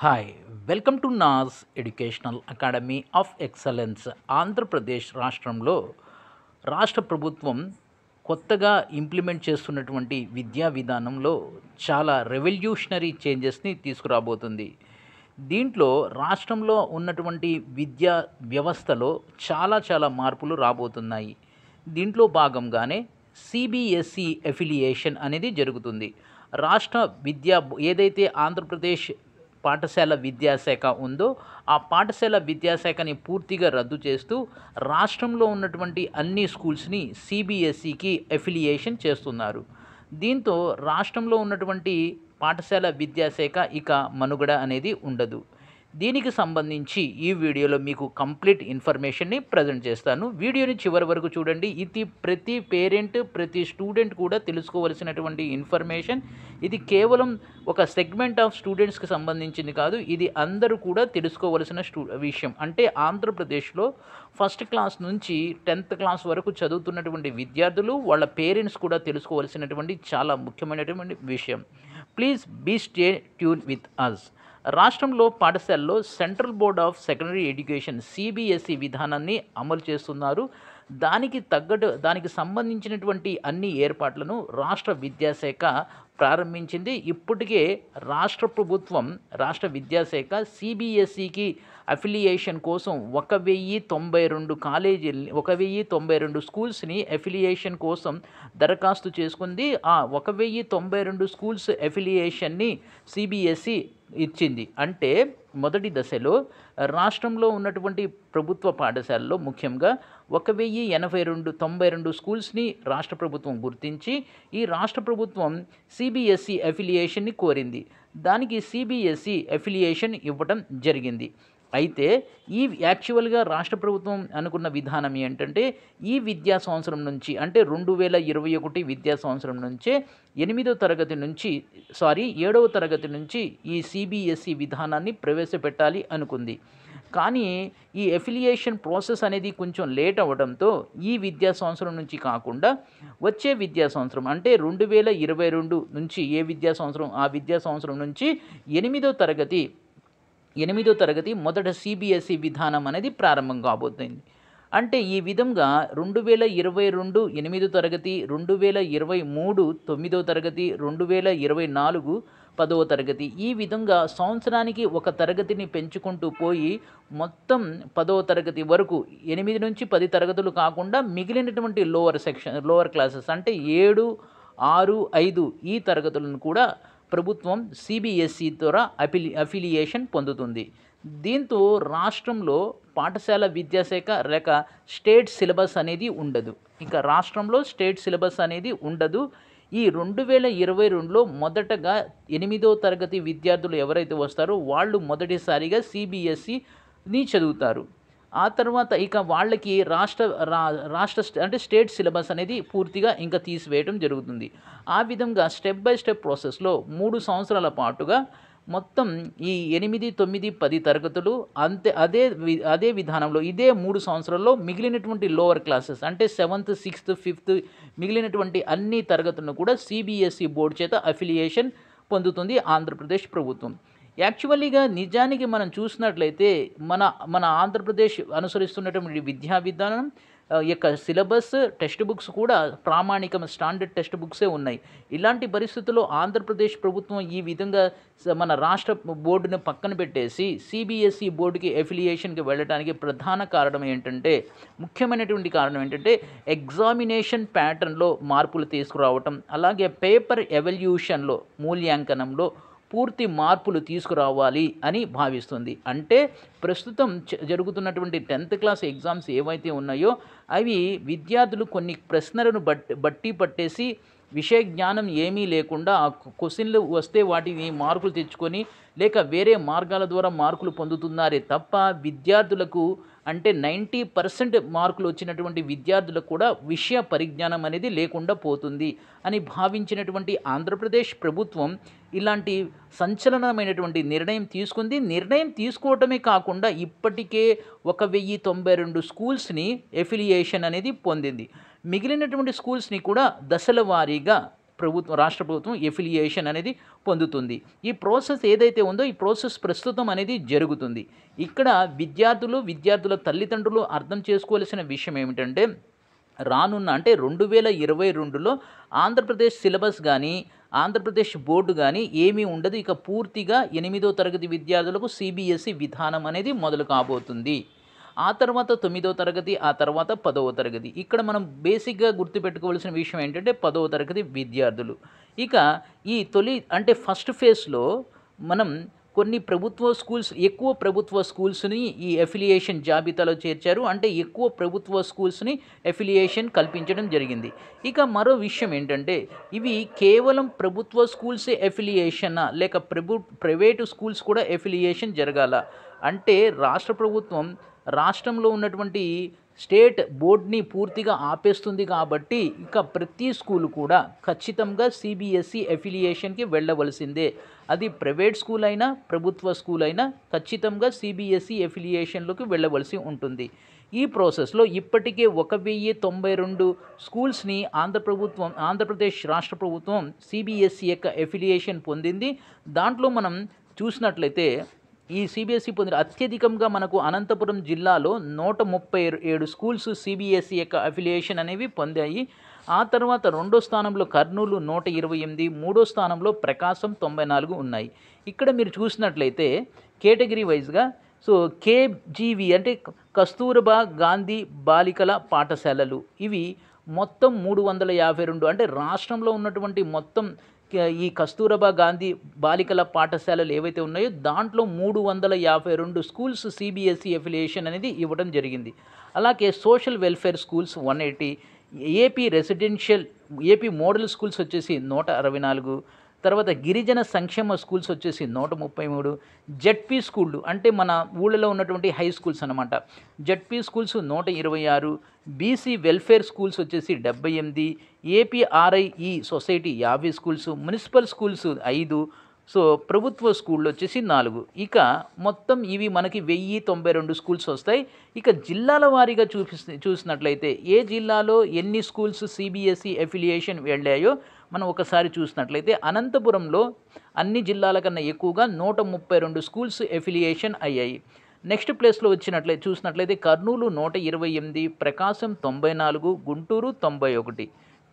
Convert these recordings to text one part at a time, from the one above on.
hi welcome to NAS educational academy of excellence Andhra Pradesh రాష్ట్రంలో రాష్ట్ర ప్రభుత్వం కొత్తగా ఇంప్లిమెంట్ చేస్తున్నటువంటి విద్యా విధానంలో చాలా రెవల్యూషనరీ చేంజెస్ని తీసుకురాబోతుంది దీంట్లో రాష్ట్రంలో ఉన్నటువంటి విద్యా వ్యవస్థలో చాలా చాలా మార్పులు రాబోతున్నాయి దీంట్లో భాగంగానే సిబిఎస్ఈ ఎఫిలియేషన్ e అనేది జరుగుతుంది రాష్ట్ర విద్యా ఏదైతే ఆంధ్రప్రదేశ్ పాఠశాల విద్యాశాఖ ఉందో ఆ పాఠశాల విద్యాశాఖని పూర్తిగా రద్దు చేస్తూ రాష్ట్రంలో ఉన్నటువంటి అన్ని స్కూల్స్ని సిబిఎస్ఈకి అఫిలియేషన్ చేస్తున్నారు దీంతో రాష్ట్రంలో ఉన్నటువంటి పాఠశాల విద్యాశాఖ ఇక మనుగడ అనేది ఉండదు దీనికి సంబంధించి ఈ వీడియోలో మీకు కంప్లీట్ ఇన్ఫర్మేషన్ని ప్రజెంట్ చేస్తాను వీడియోని చివరి వరకు చూడండి ఇది ప్రతి పేరెంట్ ప్రతి స్టూడెంట్ కూడా తెలుసుకోవలసినటువంటి ఇన్ఫర్మేషన్ ఇది కేవలం ఒక సెగ్మెంట్ ఆఫ్ స్టూడెంట్స్కి సంబంధించింది కాదు ఇది అందరూ కూడా తెలుసుకోవలసిన స్టూ విషయం అంటే ఆంధ్రప్రదేశ్లో ఫస్ట్ క్లాస్ నుంచి టెన్త్ క్లాస్ వరకు చదువుతున్నటువంటి విద్యార్థులు వాళ్ళ పేరెంట్స్ కూడా తెలుసుకోవలసినటువంటి చాలా ముఖ్యమైనటువంటి విషయం please be stay tune with us రాష్ట్రంలో పాఠశాలలో central board of secondary education CBSE విధానాన్ని అమలు చేస్తున్నారు దానికి తగ్గట్టు దానికి సంబంధించినటువంటి అన్ని ఏర్పాట్లను రాష్ట్ర విద్యాశాఖ ప్రారంభించింది ఇప్పటికే రాష్ట్ర ప్రభుత్వం రాష్ట్ర విద్యాశాఖ సిబిఎస్ఈకి అఫిలియేషన్ కోసం ఒక వెయ్యి తొంభై రెండు కాలేజీలని ఒక వెయ్యి తొంభై రెండు స్కూల్స్ని అఫిలియేషన్ కోసం దరఖాస్తు చేసుకుంది ఆ ఒక వెయ్యి తొంభై రెండు స్కూల్స్ అఫిలియేషన్ని సిబిఎస్ఈ ఇచ్చింది అంటే మొదటి దశలో రాష్ట్రంలో ఉన్నటువంటి ప్రభుత్వ పాఠశాలలో ముఖ్యంగా ఒక వెయ్యి ఎనభై రెండు తొంభై రెండు స్కూల్స్ని రాష్ట్ర ప్రభుత్వం గుర్తించి ఈ రాష్ట్ర ప్రభుత్వం సిబిఎస్ఈ అఫిలియేషన్ని కోరింది దానికి సిబిఎస్ఈ అఫిలియేషన్ ఇవ్వడం జరిగింది అయితే ఈ యాక్చువల్గా రాష్ట్ర ప్రభుత్వం అనుకున్న విధానం ఏంటంటే ఈ విద్యా సంవత్సరం నుంచి అంటే రెండు వేల ఇరవై ఒకటి విద్యా సంవత్సరం నుంచే ఎనిమిదో తరగతి నుంచి సారీ ఏడవ తరగతి నుంచి ఈ సిబిఎస్ఈ విధానాన్ని ప్రవేశపెట్టాలి అనుకుంది కానీ ఈ ఎఫిలియేషన్ ప్రాసెస్ అనేది కొంచెం లేట్ అవ్వడంతో ఈ విద్యా సంవత్సరం నుంచి కాకుండా వచ్చే విద్యా సంవత్సరం అంటే రెండు వేల ఇరవై రెండు నుంచి ఏ విద్యా సంవత్సరం ఆ విద్యా సంవత్సరం నుంచి ఎనిమిదో తరగతి ఎనిమిదో తరగతి మొదట సిబిఎస్ఈ విధానం అనేది ప్రారంభం కాబోతుంది అంటే ఈ విధంగా రెండు వేల ఇరవై రెండు ఎనిమిదో తరగతి రెండు వేల ఇరవై మూడు తొమ్మిదో తరగతి రెండు వేల ఇరవై నాలుగు పదవ తరగతి ఈ విధంగా సంవత్సరానికి ఒక తరగతిని పెంచుకుంటూ పోయి మొత్తం పదవ తరగతి వరకు ఎనిమిది నుంచి పది తరగతులు కాకుండా మిగిలినటువంటి లోవర్ సెక్షన్ లోవర్ క్లాసెస్ అంటే ఏడు ఆరు ఐదు ఈ తరగతులను కూడా ప్రభుత్వం సిబిఎస్ఈ e ద్వారా అఫిలి అఫిలియేషన్ పొందుతుంది దీంతో రాష్ట్రంలో పాఠశాల విద్యాశాఖ లేక స్టేట్ సిలబస్ అనేది ఉండదు ఇంకా రాష్ట్రంలో స్టేట్ సిలబస్ అనేది ఉండదు ఈ రెండు వేల ఇరవై రెండులో మొదటగా ఎనిమిదో తరగతి విద్యార్థులు ఎవరైతే వస్తారో వాళ్ళు మొదటిసారిగా సిబిఎస్ఈని e చదువుతారు ఆ తర్వాత ఇక వాళ్ళకి రాష్ట్ర రాష్ట్ర అంటే స్టేట్ సిలబస్ అనేది పూర్తిగా ఇంకా తీసివేయడం జరుగుతుంది ఆ విధంగా స్టెప్ బై స్టెప్ ప్రాసెస్లో మూడు సంవత్సరాల పాటుగా మొత్తం ఈ ఎనిమిది తొమ్మిది పది తరగతులు అంతే అదే అదే విధానంలో ఇదే మూడు సంవత్సరాల్లో మిగిలినటువంటి లోవర్ క్లాసెస్ అంటే సెవెంత్ సిక్స్త్ ఫిఫ్త్ మిగిలినటువంటి అన్ని తరగతులను కూడా సిబిఎస్ఈ బోర్డు చేత అఫిలియేషన్ పొందుతుంది ఆంధ్రప్రదేశ్ ప్రభుత్వం యాక్చువల్లీగా నిజానికి మనం చూసినట్లయితే మన మన ఆంధ్రప్రదేశ్ అనుసరిస్తున్నటువంటి విద్యా విధానం యొక్క సిలబస్ టెక్స్ట్ బుక్స్ కూడా ప్రామాణిక స్టాండర్డ్ టెక్స్ట్ బుక్సే ఉన్నాయి ఇలాంటి పరిస్థితుల్లో ఆంధ్రప్రదేశ్ ప్రభుత్వం ఈ విధంగా మన రాష్ట్ర బోర్డును పక్కన పెట్టేసి సిబిఎస్ఈ బోర్డుకి ఎఫిలియేషన్కి వెళ్ళడానికి ప్రధాన కారణం ఏంటంటే ముఖ్యమైనటువంటి కారణం ఏంటంటే ఎగ్జామినేషన్ ప్యాటర్న్లో మార్పులు తీసుకురావటం అలాగే పేపర్ ఎవల్యూషన్లో మూల్యాంకనంలో పూర్తి మార్పులు తీసుకురావాలి అని భావిస్తుంది అంటే ప్రస్తుతం జరుగుతున్నటువంటి టెన్త్ క్లాస్ ఎగ్జామ్స్ ఏవైతే ఉన్నాయో అవి విద్యార్థులు కొన్ని ప్రశ్నలను బట్టి బట్టి పట్టేసి విషయ జ్ఞానం ఏమీ లేకుండా ఆ క్వశ్చన్లు వస్తే వాటిని మార్కులు తెచ్చుకొని లేక వేరే మార్గాల ద్వారా మార్కులు పొందుతున్నారే తప్ప విద్యార్థులకు అంటే నైంటీ పర్సెంట్ మార్కులు వచ్చినటువంటి విద్యార్థులకు కూడా విషయ పరిజ్ఞానం అనేది లేకుండా పోతుంది అని భావించినటువంటి ఆంధ్రప్రదేశ్ ప్రభుత్వం ఇలాంటి సంచలనమైనటువంటి నిర్ణయం తీసుకుంది నిర్ణయం తీసుకోవటమే కాకుండా ఇప్పటికే ఒక వెయ్యి తొంభై రెండు స్కూల్స్ని ఎఫిలియేషన్ అనేది పొందింది మిగిలినటువంటి స్కూల్స్ని కూడా దశల వారీగా ప్రభుత్వం రాష్ట్ర ప్రభుత్వం ఎఫిలియేషన్ అనేది పొందుతుంది ఈ ప్రాసెస్ ఏదైతే ఉందో ఈ ప్రాసెస్ ప్రస్తుతం అనేది జరుగుతుంది ఇక్కడ విద్యార్థులు విద్యార్థుల తల్లిదండ్రులు అర్థం చేసుకోవాల్సిన విషయం ఏమిటంటే రానున్న అంటే రెండు వేల ఇరవై రెండులో ఆంధ్రప్రదేశ్ సిలబస్ కానీ ఆంధ్రప్రదేశ్ బోర్డు కానీ ఏమీ ఉండదు ఇక పూర్తిగా ఎనిమిదో తరగతి విద్యార్థులకు సిబిఎస్ఈ విధానం అనేది మొదలు కాబోతుంది ఆ తర్వాత తొమ్మిదవ తరగతి ఆ తర్వాత పదవ తరగతి ఇక్కడ మనం బేసిక్గా గుర్తుపెట్టుకోవాల్సిన విషయం ఏంటంటే పదవ తరగతి విద్యార్థులు ఇక ఈ తొలి అంటే ఫస్ట్ ఫేజ్లో మనం కొన్ని ప్రభుత్వ స్కూల్స్ ఎక్కువ ప్రభుత్వ స్కూల్స్ని ఈ అఫిలియేషన్ జాబితాలో చేర్చారు అంటే ఎక్కువ ప్రభుత్వ స్కూల్స్ని అఫిలియేషన్ కల్పించడం జరిగింది ఇక మరో విషయం ఏంటంటే ఇవి కేవలం ప్రభుత్వ స్కూల్సే అఫిలియేషనా లేక ప్రభు ప్రైవేటు స్కూల్స్ కూడా అఫిలియేషన్ జరగాల అంటే రాష్ట్ర ప్రభుత్వం రాష్ట్రంలో ఉన్నటువంటి స్టేట్ బోర్డ్ని పూర్తిగా ఆపేస్తుంది కాబట్టి ఇక ప్రతి స్కూల్ కూడా ఖచ్చితంగా సిబిఎస్ఈ అఫిలియేషన్కి వెళ్ళవలసిందే అది ప్రైవేట్ స్కూల్ అయినా ప్రభుత్వ స్కూల్ అయినా ఖచ్చితంగా సిబిఎస్ఈ అఫిలియేషన్లోకి వెళ్ళవలసి ఉంటుంది ఈ ప్రాసెస్లో ఇప్పటికే ఒక వెయ్యి తొంభై రెండు స్కూల్స్ని ఆంధ్ర ప్రభుత్వం ఆంధ్రప్రదేశ్ రాష్ట్ర ప్రభుత్వం సిబిఎస్ఈ యొక్క ఎఫిలియేషన్ పొందింది దాంట్లో మనం చూసినట్లయితే ఈ సిబిఎస్ఈ e పొందిన అత్యధికంగా మనకు అనంతపురం జిల్లాలో నూట ముప్పై ఏడు స్కూల్స్ సిబిఎస్ఈ e యొక్క అఫిలియేషన్ అనేవి పొందాయి ఆ తర్వాత రెండో స్థానంలో కర్నూలు నూట ఇరవై ఎనిమిది మూడో స్థానంలో ప్రకాశం తొంభై నాలుగు ఉన్నాయి ఇక్కడ మీరు చూసినట్లయితే కేటగిరీ వైజ్గా సో కేజీవి అంటే కస్తూర్బా గాంధీ బాలికల పాఠశాలలు ఇవి మొత్తం మూడు వందల యాభై రెండు అంటే రాష్ట్రంలో ఉన్నటువంటి మొత్తం ఈ కస్తూరబా గాంధీ బాలికల పాఠశాలలు ఏవైతే ఉన్నాయో దాంట్లో మూడు వందల యాభై రెండు స్కూల్స్ సిబిఎస్ఈ అఫిలియేషన్ అనేది ఇవ్వడం జరిగింది అలాగే social welfare schools one eighty AP residential AP model schools వచ్చేసి నూట అరవై నాలుగు తర్వాత గిరిజన సంక్షేమ స్కూల్స్ వచ్చేసి నూట ముప్పై మూడు జెడ్పీ స్కూళ్ళు అంటే మన ఊళ్ళలో ఉన్నటువంటి హై స్కూల్స్ అనమాట జెడ్పీ స్కూల్స్ నూట ఇరవై ఆరు బీసీ వెల్ఫేర్ స్కూల్స్ వచ్చేసి డెబ్బై ఎనిమిది ఏపీఆర్ఐఈ సొసైటీ యాభై స్కూల్స్ మున్సిపల్ స్కూల్స్ ఐదు సో ప్రభుత్వ స్కూళ్ళు వచ్చేసి నాలుగు ఇక మొత్తం ఇవి మనకి వెయ్యి తొంభై రెండు స్కూల్స్ వస్తాయి ఇక జిల్లాల వారీగా చూపి చూసినట్లయితే ఏ జిల్లాలో ఎన్ని స్కూల్స్ సిబిఎస్ఈ అఫిలియేషన్ వెళ్ళాయో మనం ఒకసారి చూసినట్లయితే అనంతపురంలో అన్ని జిల్లాల కన్నా ఎక్కువగా నూట ముప్పై రెండు స్కూల్స్ ఎఫిలియేషన్ అయ్యాయి నెక్స్ట్ ప్లేస్లో వచ్చినట్లయితే చూసినట్లయితే కర్నూలు నూట ఇరవై ఎనిమిది ప్రకాశం తొంభై నాలుగు గుంటూరు తొంభై ఒకటి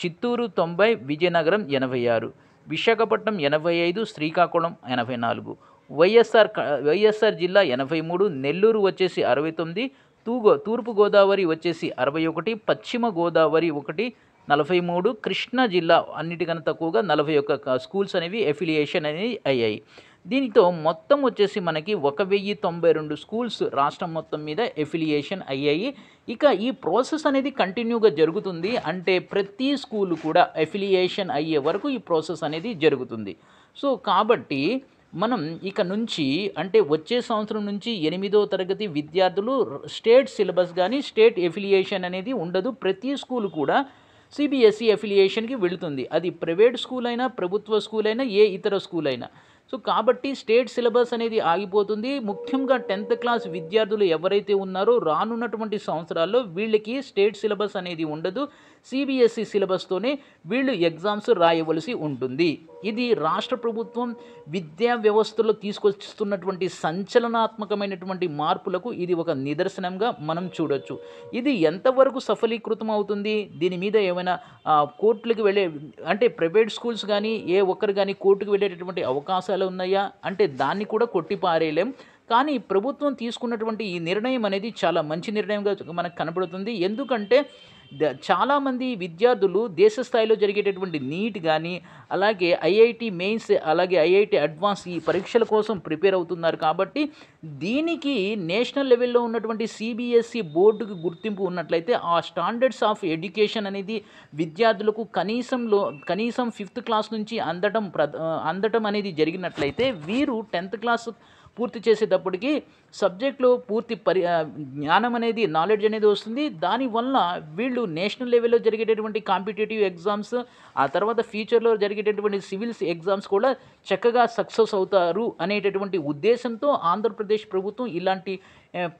చిత్తూరు తొంభై విజయనగరం ఎనభై ఆరు విశాఖపట్నం ఎనభై ఐదు శ్రీకాకుళం ఎనభై నాలుగు వైఎస్ఆర్ వైఎస్ఆర్ జిల్లా ఎనభై మూడు నెల్లూరు వచ్చేసి అరవై తొమ్మిది తూగో తూర్పు గోదావరి వచ్చేసి అరవై ఒకటి పశ్చిమ గోదావరి ఒకటి నలభై మూడు కృష్ణా జిల్లా అన్నిటికన్నా తక్కువగా నలభై ఒక్క స్కూల్స్ అనేవి ఎఫిలియేషన్ అనేవి అయ్యాయి దీనితో మొత్తం వచ్చేసి మనకి ఒక వెయ్యి తొంభై రెండు స్కూల్స్ రాష్ట్రం మొత్తం మీద ఎఫిలియేషన్ అయ్యాయి ఇక ఈ ప్రాసెస్ అనేది కంటిన్యూగా జరుగుతుంది అంటే ప్రతి స్కూల్ కూడా ఎఫిలియేషన్ అయ్యే వరకు ఈ ప్రాసెస్ అనేది జరుగుతుంది సో కాబట్టి మనం ఇక నుంచి అంటే వచ్చే సంవత్సరం నుంచి ఎనిమిదో తరగతి విద్యార్థులు స్టేట్ సిలబస్ కానీ స్టేట్ ఎఫిలియేషన్ అనేది ఉండదు ప్రతి స్కూల్ కూడా సిబిఎస్ఈ అఫిలియేషన్కి వెళుతుంది అది ప్రైవేట్ స్కూల్ అయినా ప్రభుత్వ స్కూల్ అయినా ఏ ఇతర స్కూల్ అయినా సో కాబట్టి స్టేట్ సిలబస్ అనేది ఆగిపోతుంది ముఖ్యంగా టెన్త్ క్లాస్ విద్యార్థులు ఎవరైతే ఉన్నారో రానున్నటువంటి సంవత్సరాల్లో వీళ్ళకి స్టేట్ సిలబస్ అనేది ఉండదు సిబిఎస్ఈ సిలబస్తోనే వీళ్ళు ఎగ్జామ్స్ రాయవలసి ఉంటుంది ఇది రాష్ట్ర ప్రభుత్వం విద్యా వ్యవస్థలో తీసుకొస్తున్నటువంటి సంచలనాత్మకమైనటువంటి మార్పులకు ఇది ఒక నిదర్శనంగా మనం చూడొచ్చు ఇది ఎంతవరకు సఫలీకృతం అవుతుంది దీని మీద ఏమైనా కోర్టులకు వెళ్ళే అంటే ప్రైవేట్ స్కూల్స్ కానీ ఏ ఒక్కరు కానీ కోర్టుకు వెళ్ళేటటువంటి అవకాశాలు ఉన్నాయా అంటే దాన్ని కూడా కొట్టిపారేయలేం కానీ ప్రభుత్వం తీసుకున్నటువంటి ఈ నిర్ణయం అనేది చాలా మంచి నిర్ణయంగా మనకు కనబడుతుంది ఎందుకంటే చాలామంది విద్యార్థులు దేశ స్థాయిలో జరిగేటటువంటి నీట్ కానీ అలాగే ఐఐటి మెయిన్స్ అలాగే ఐఐటి అడ్వాన్స్ ఈ పరీక్షల కోసం ప్రిపేర్ అవుతున్నారు కాబట్టి దీనికి నేషనల్ లెవెల్లో ఉన్నటువంటి సిబిఎస్ఈ బోర్డుకు గుర్తింపు ఉన్నట్లయితే ఆ స్టాండర్డ్స్ ఆఫ్ ఎడ్యుకేషన్ అనేది విద్యార్థులకు కనీసంలో కనీసం ఫిఫ్త్ క్లాస్ నుంచి అందడం అందటం అనేది జరిగినట్లయితే వీరు టెన్త్ క్లాస్ పూర్తి చేసేటప్పటికి సబ్జెక్టులో పూర్తి పరి జ్ఞానం అనేది నాలెడ్జ్ అనేది వస్తుంది దానివల్ల వీళ్ళు నేషనల్ లెవెల్లో జరిగేటటువంటి కాంపిటేటివ్ ఎగ్జామ్స్ ఆ తర్వాత ఫ్యూచర్లో జరిగేటటువంటి సివిల్స్ ఎగ్జామ్స్ కూడా చక్కగా సక్సెస్ అవుతారు అనేటటువంటి ఉద్దేశంతో ఆంధ్రప్రదేశ్ ప్రభుత్వం ఇలాంటి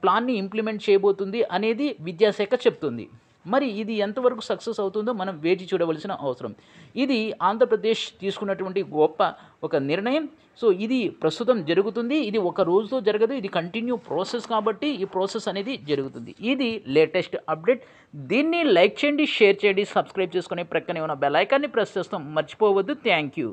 ప్లాన్ని ఇంప్లిమెంట్ చేయబోతుంది అనేది విద్యాశాఖ చెప్తుంది మరి ఇది ఎంతవరకు సక్సెస్ అవుతుందో మనం వేచి చూడవలసిన అవసరం ఇది ఆంధ్రప్రదేశ్ తీసుకున్నటువంటి గొప్ప ఒక నిర్ణయం సో ఇది ప్రస్తుతం జరుగుతుంది ఇది ఒక రోజుతో జరగదు ఇది కంటిన్యూ ప్రాసెస్ కాబట్టి ఈ ప్రాసెస్ అనేది జరుగుతుంది ఇది లేటెస్ట్ అప్డేట్ దీన్ని లైక్ చేయండి షేర్ చేయండి సబ్స్క్రైబ్ చేసుకుని ప్రక్కనే ఉన్న బెల్ ఐకాన్ని ప్రెస్ చేస్తాం మర్చిపోవద్దు థ్యాంక్ యూ